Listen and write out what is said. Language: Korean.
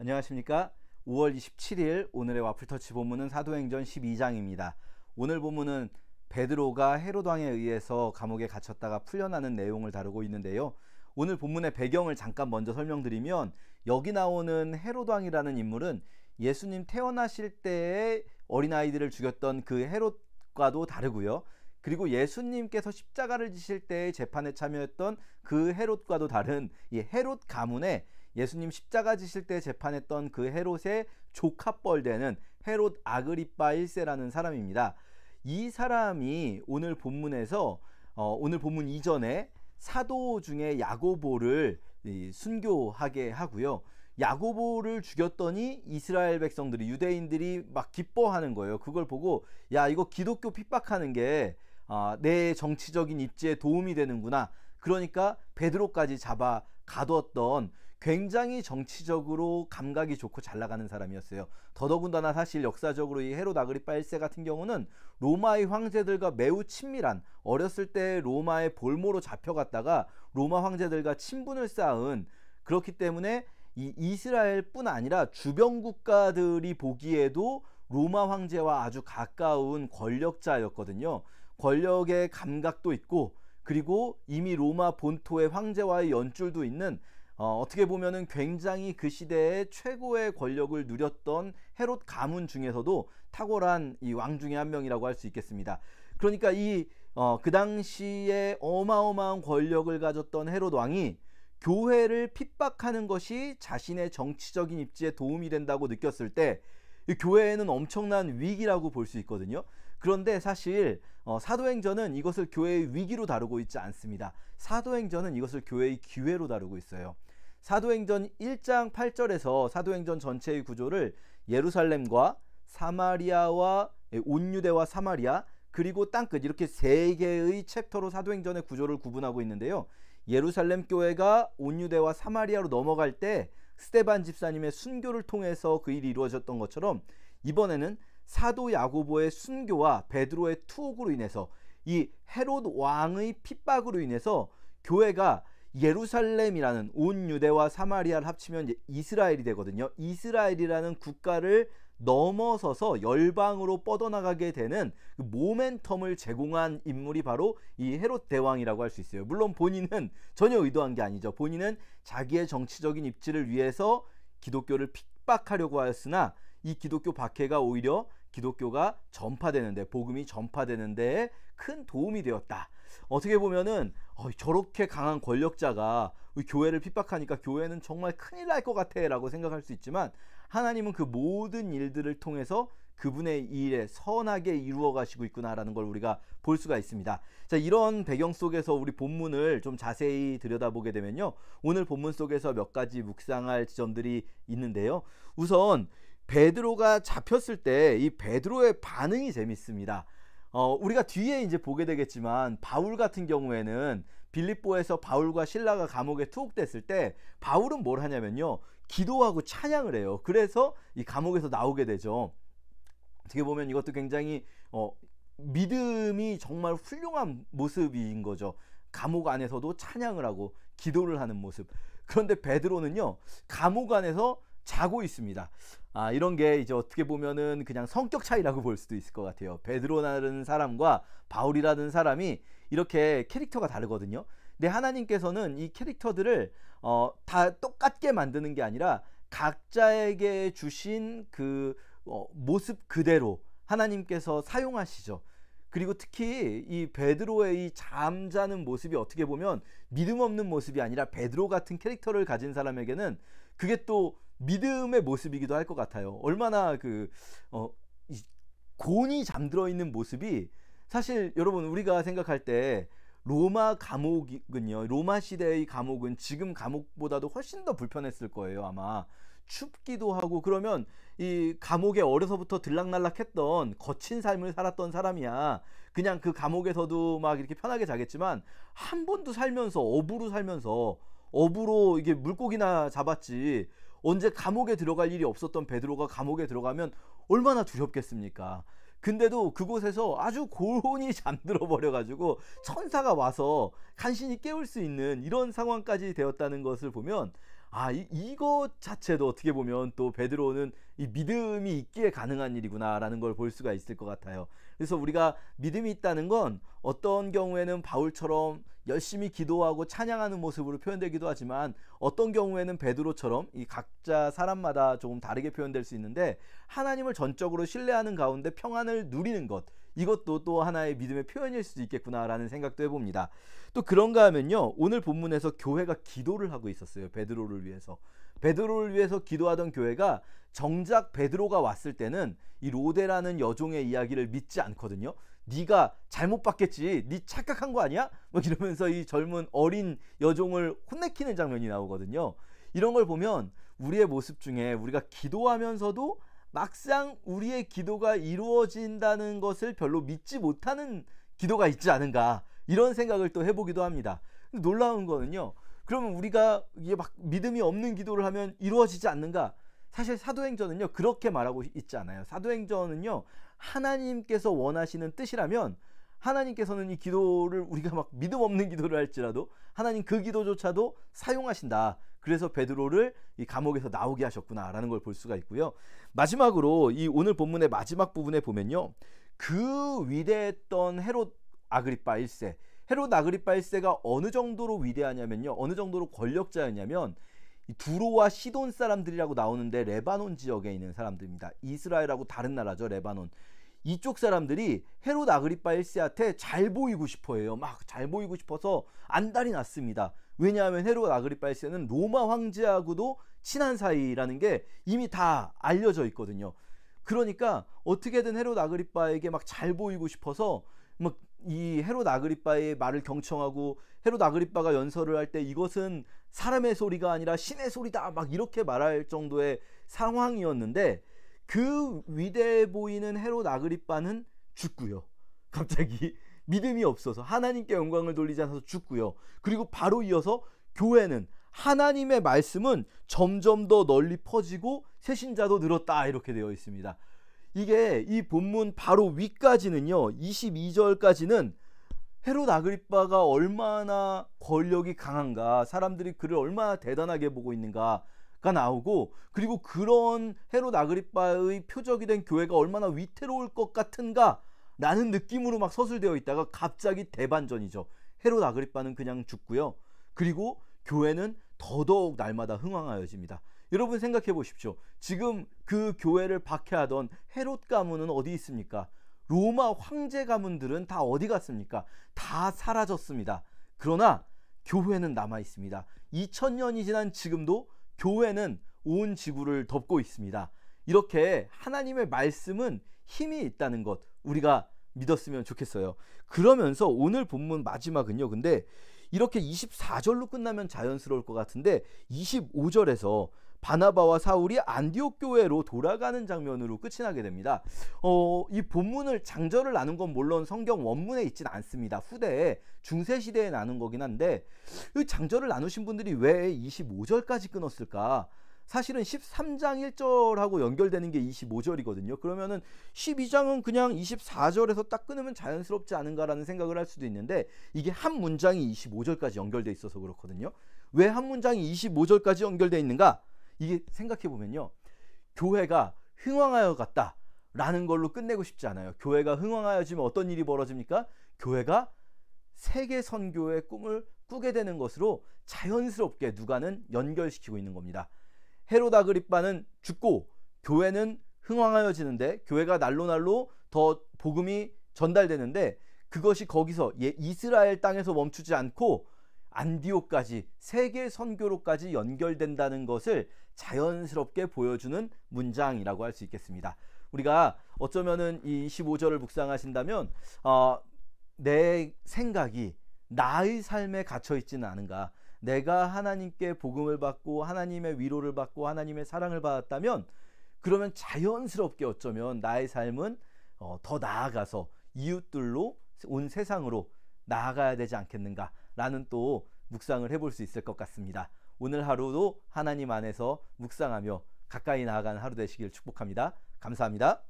안녕하십니까? 5월 27일 오늘의 와플터치 본문은 사도행전 12장입니다. 오늘 본문은 베드로가 헤로당에 의해서 감옥에 갇혔다가 풀려나는 내용을 다루고 있는데요. 오늘 본문의 배경을 잠깐 먼저 설명드리면 여기 나오는 헤로당이라는 인물은 예수님 태어나실 때의 어린아이들을 죽였던 그 헤롯과도 다르고요. 그리고 예수님께서 십자가를 지실 때의 재판에 참여했던 그 헤롯과도 다른 이 헤롯 가문의 예수님 십자가 지실 때 재판했던 그 헤롯의 조카뻘 되는 헤롯 아그리빠 1세라는 사람입니다. 이 사람이 오늘 본문에서 어, 오늘 본문 이전에 사도 중에 야고보를 순교하게 하고요. 야고보를 죽였더니 이스라엘 백성들이 유대인들이 막 기뻐하는 거예요. 그걸 보고 야 이거 기독교 핍박하는 게내 아, 정치적인 입지에 도움이 되는구나. 그러니까 베드로까지 잡아 가두었던 굉장히 정치적으로 감각이 좋고 잘 나가는 사람이었어요. 더더군다나 사실 역사적으로 이헤로나 그리파 1세 같은 경우는 로마의 황제들과 매우 친밀한 어렸을 때 로마의 볼모로 잡혀갔다가 로마 황제들과 친분을 쌓은 그렇기 때문에 이 이스라엘뿐 아니라 주변 국가들이 보기에도 로마 황제와 아주 가까운 권력자였거든요. 권력의 감각도 있고 그리고 이미 로마 본토의 황제와의 연줄도 있는 어, 떻게 보면은 굉장히 그시대에 최고의 권력을 누렸던 헤롯 가문 중에서도 탁월한 이 왕 중의 한 명이라고 할 수 있겠습니다. 그러니까 이그 어, 그 당시에 어마어마한 권력을 가졌던 헤롯 왕이 교회를 핍박하는 것이 자신의 정치적인 입지에 도움이 된다고 느꼈을 때 교회에는 엄청난 위기라고 볼 수 있거든요. 그런데 사실 어, 사도행전은 이것을 교회의 위기로 다루고 있지 않습니다. 사도행전은 이것을 교회의 기회로 다루고 있어요. 사도행전 1장 8절에서 사도행전 전체의 구조를 예루살렘과 사마리아와 예, 온유대와 사마리아 그리고 땅끝 이렇게 세 개의 챕터로 사도행전의 구조를 구분하고 있는데요. 예루살렘 교회가 온유대와 사마리아로 넘어갈 때 스테반 집사님의 순교를 통해서 그 일이 이루어졌던 것처럼 이번에는 사도 야고보의 순교와 베드로의 투옥으로 인해서 이 헤롯 왕의 핍박으로 인해서 교회가 예루살렘이라는 온 유대와 사마리아를 합치면 이스라엘이 되거든요. 이스라엘이라는 국가를 넘어서서 열방으로 뻗어나가게 되는 그 모멘텀을 제공한 인물이 바로 이 헤롯 대왕이라고 할 수 있어요. 물론 본인은 전혀 의도한 게 아니죠. 본인은 자기의 정치적인 입지를 위해서 기독교를 핍박하려고 하였으나 이 기독교 박해가 오히려 기독교가 전파되는데 복음이 전파되는데 큰 도움이 되었다. 어떻게 보면은 어, 저렇게 강한 권력자가 교회를 핍박하니까 교회는 정말 큰일 날 것 같아 라고 생각할 수 있지만 하나님은 그 모든 일들을 통해서 그분의 일에 선하게 이루어 가시고 있구나라는 걸 우리가 볼 수가 있습니다. 자, 이런 배경 속에서 우리 본문을 좀 자세히 들여다보게 되면요. 오늘 본문 속에서 몇 가지 묵상할 지점들이 있는데요. 우선 베드로가 잡혔을 때 이 베드로의 반응이 재밌습니다. 어, 우리가 뒤에 이제 보게 되겠지만 바울 같은 경우에는 빌립보에서 바울과 신라가 감옥에 투옥됐을 때 바울은 뭘 하냐면요. 기도하고 찬양을 해요. 그래서 이 감옥에서 나오게 되죠. 어떻게 보면 이것도 굉장히 어, 믿음이 정말 훌륭한 모습인 거죠. 감옥 안에서도 찬양을 하고 기도를 하는 모습. 그런데 베드로는요. 감옥 안에서 자고 있습니다. 아, 이런 게 이제 어떻게 보면은 그냥 성격 차이라고 볼 수도 있을 것 같아요. 베드로라는 사람과 바울이라는 사람이 이렇게 캐릭터가 다르거든요. 근데 하나님께서는 이 캐릭터들을 어, 다 똑같게 만드는 게 아니라 각자에게 주신 그 어, 모습 그대로 하나님께서 사용하시죠. 그리고 특히 이 베드로의 이 잠자는 모습이 어떻게 보면 믿음 없는 모습이 아니라 베드로 같은 캐릭터를 가진 사람에게는 그게 또 믿음의 모습이기도 할 것 같아요. 얼마나 그 어, 곤이 잠들어 있는 모습이 사실 여러분 우리가 생각할 때 로마 감옥은요. 로마 시대의 감옥은 지금 감옥보다도 훨씬 더 불편했을 거예요, 아마. 춥기도 하고 그러면 이 감옥에 어려서부터 들락날락했던 거친 삶을 살았던 사람이야. 그냥 그 감옥에서도 막 이렇게 편하게 자겠지만 한 번도 살면서 어부로 살면서 어부로 이게 물고기나 잡았지 언제 감옥에 들어갈 일이 없었던 베드로가 감옥에 들어가면 얼마나 두렵겠습니까? 근데도 그곳에서 아주 고온이 잠들어 버려가지고 천사가 와서 간신히 깨울 수 있는 이런 상황까지 되었다는 것을 보면 아 이, 이것 자체도 어떻게 보면 또 베드로는 이 믿음이 있기에 가능한 일이구나라는 걸 볼 수가 있을 것 같아요. 그래서 우리가 믿음이 있다는 건 어떤 경우에는 바울처럼 열심히 기도하고 찬양하는 모습으로 표현되기도 하지만 어떤 경우에는 베드로처럼 이 각자 사람마다 조금 다르게 표현될 수 있는데 하나님을 전적으로 신뢰하는 가운데 평안을 누리는 것 이것도 또 하나의 믿음의 표현일 수도 있겠구나라는 생각도 해봅니다. 또 그런가 하면요 오늘 본문에서 교회가 기도를 하고 있었어요 베드로를 위해서 베드로를 위해서 기도하던 교회가 정작 베드로가 왔을 때는 이 로데라는 여종의 이야기를 믿지 않거든요. 네가 잘못 봤겠지. 네 착각한 거 아니야? 뭐 이러면서 이 젊은 어린 여종을 혼내키는 장면이 나오거든요. 이런 걸 보면 우리의 모습 중에 우리가 기도하면서도 막상 우리의 기도가 이루어진다는 것을 별로 믿지 못하는 기도가 있지 않은가 이런 생각을 또 해보기도 합니다. 놀라운 거는요. 그러면 우리가 이게 막 믿음이 없는 기도를 하면 이루어지지 않는가? 사실 사도행전은요 그렇게 말하고 있지 않아요. 사도행전은요 하나님께서 원하시는 뜻이라면 하나님께서는 이 기도를 우리가 막 믿음 없는 기도를 할지라도 하나님 그 기도조차도 사용하신다. 그래서 베드로를 이 감옥에서 나오게 하셨구나라는 걸 볼 수가 있고요. 마지막으로 이 오늘 본문의 마지막 부분에 보면요. 그 위대했던 헤롯 아그리파 1세 헤롯 아그리파 1세가 어느 정도로 위대하냐면요. 어느 정도로 권력자였냐면 두로와 시돈 사람들이라고 나오는데 레바논 지역에 있는 사람들입니다. 이스라엘하고 다른 나라죠. 레바논. 이쪽 사람들이 헤롯 아그리파 1세한테 잘 보이고 싶어해요. 막 잘 보이고 싶어서 안달이 났습니다. 왜냐하면 헤롯 아그리파 1세는 로마 황제하고도 친한 사이라는 게 이미 다 알려져 있거든요. 그러니까 어떻게든 헤롯 아그리파에게 막 잘 보이고 싶어서 막이 헤롯 아그리빠의 말을 경청하고 헤롯 아그리빠가 연설을 할 때 이것은 사람의 소리가 아니라 신의 소리다 막 이렇게 말할 정도의 상황이었는데 그 위대해 보이는 헤롯 아그리빠는 죽고요. 갑자기 믿음이 없어서 하나님께 영광을 돌리지 않아서 죽고요. 그리고 바로 이어서 교회는 하나님의 말씀은 점점 더 널리 퍼지고 새신자도 늘었다 이렇게 되어 있습니다. 이게 이 본문 바로 위까지는요. 22절까지는 헤롯 아그리빠가 얼마나 권력이 강한가, 사람들이 그를 얼마나 대단하게 보고 있는가가 나오고, 그리고 그런 헤롯 아그리빠의 표적이 된 교회가 얼마나 위태로울 것 같은가, 라는 느낌으로 막 서술되어 있다가 갑자기 대반전이죠. 헤롯 아그리빠는 그냥 죽고요. 그리고 교회는 더더욱 날마다 흥황하여집니다. 여러분 생각해 보십시오. 지금 그 교회를 박해하던 헤롯 가문은 어디 있습니까? 로마 황제 가문들은 다 어디 갔습니까? 다 사라졌습니다. 그러나 교회는 남아 있습니다. 2000년이 지난 지금도 교회는 온 지구를 덮고 있습니다. 이렇게 하나님의 말씀은 힘이 있다는 것 우리가 믿었으면 좋겠어요. 그러면서 오늘 본문 마지막은요. 근데 이렇게 24절로 끝나면 자연스러울 것 같은데 25절에서 바나바와 사울이 안디옥 교회로 돌아가는 장면으로 끝이 나게 됩니다. 어, 이 본문을 장절을 나눈 건 물론 성경 원문에 있진 않습니다. 후대에 중세 시대에 나눈 거긴 한데 이 장절을 나누신 분들이 왜 25절까지 끊었을까? 사실은 13장 1절하고 연결되는 게 25절이거든요. 그러면은 12장은 그냥 24절에서 딱 끊으면 자연스럽지 않은가라는 생각을 할 수도 있는데 이게 한 문장이 25절까지 연결돼 있어서 그렇거든요. 왜 한 문장이 25절까지 연결돼 있는가? 이게 생각해 보면요. 교회가 흥왕하여 갔다. 라는 걸로 끝내고 싶지 않아요. 교회가 흥왕하여지면 어떤 일이 벌어집니까? 교회가 세계 선교의 꿈을 꾸게 되는 것으로 자연스럽게 누가는 연결시키고 있는 겁니다. 헤로다그리빠는 죽고 교회는 흥왕하여지는데 교회가 날로 날로 더 복음이 전달되는데 그것이 거기서 예, 이스라엘 땅에서 멈추지 않고 안디오까지 세계 선교로까지 연결된다는 것을 자연스럽게 보여주는 문장이라고 할 수 있겠습니다. 우리가 어쩌면은 이 15절을 묵상하신다면 어, 내 생각이 나의 삶에 갇혀 있지는 않은가. 내가 하나님께 복음을 받고 하나님의 위로를 받고 하나님의 사랑을 받았다면 그러면 자연스럽게 어쩌면 나의 삶은 어, 더 나아가서 이웃들로 온 세상으로 나아가야 되지 않겠는가 라는 또 묵상을 해볼 수 있을 것 같습니다. 오늘 하루도 하나님 안에서 묵상하며 가까이 나아가는 하루 되시길 축복합니다. 감사합니다.